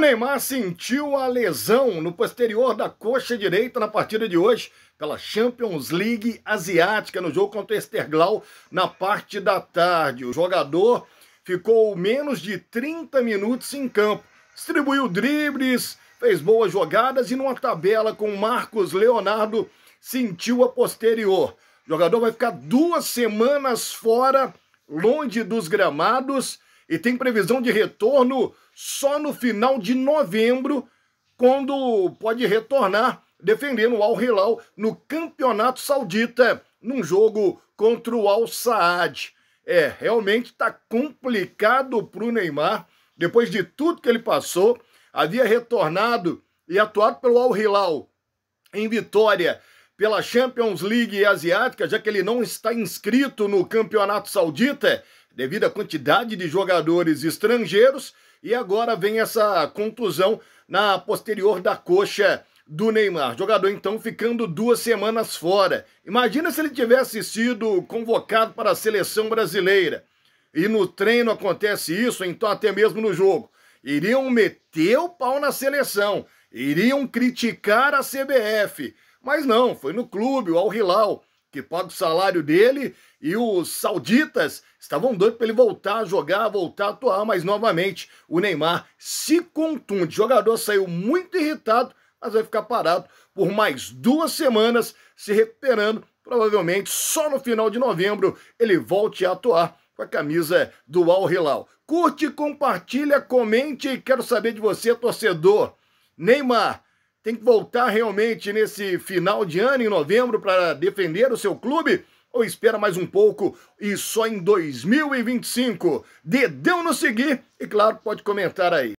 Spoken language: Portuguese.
O Neymar sentiu a lesão no posterior da coxa direita na partida de hoje pela Champions League Asiática no jogo contra o Esterglau na parte da tarde. O jogador ficou menos de 30 minutos em campo, distribuiu dribles, fez boas jogadas e numa tabela com Marcos Leonardo sentiu a posterior. O jogador vai ficar duas semanas fora, longe dos gramados e tem previsão de retorno só no final de novembro, quando pode retornar defendendo o Al Hilal no Campeonato Saudita, num jogo contra o Al Saad. É, realmente está complicado para o Neymar, depois de tudo que ele passou, havia retornado e atuado pelo Al Hilal em vitória pela Champions League Asiática, já que ele não está inscrito no Campeonato Saudita, devido à quantidade de jogadores estrangeiros e agora vem essa contusão na posterior da coxa do Neymar. Jogador então ficando duas semanas fora. Imagina se ele tivesse sido convocado para a seleção brasileira. E no treino acontece isso, então até mesmo no jogo. Iriam meter o pau na seleção, iriam criticar a CBF. Mas não, foi no clube, o Al Hilal que paga o salário dele, e os sauditas estavam doidos para ele voltar a jogar, voltar a atuar, mas novamente o Neymar se contunde. O jogador saiu muito irritado, mas vai ficar parado por mais duas semanas, se recuperando. Provavelmente só no final de novembro ele volte a atuar com a camisa do Al Hilal. Curte, compartilha, comente e quero saber de você, torcedor. Neymar tem que voltar realmente nesse final de ano, em novembro, para defender o seu clube? Ou espera mais um pouco e só em 2025? Dedão no seguir e, claro, pode comentar aí.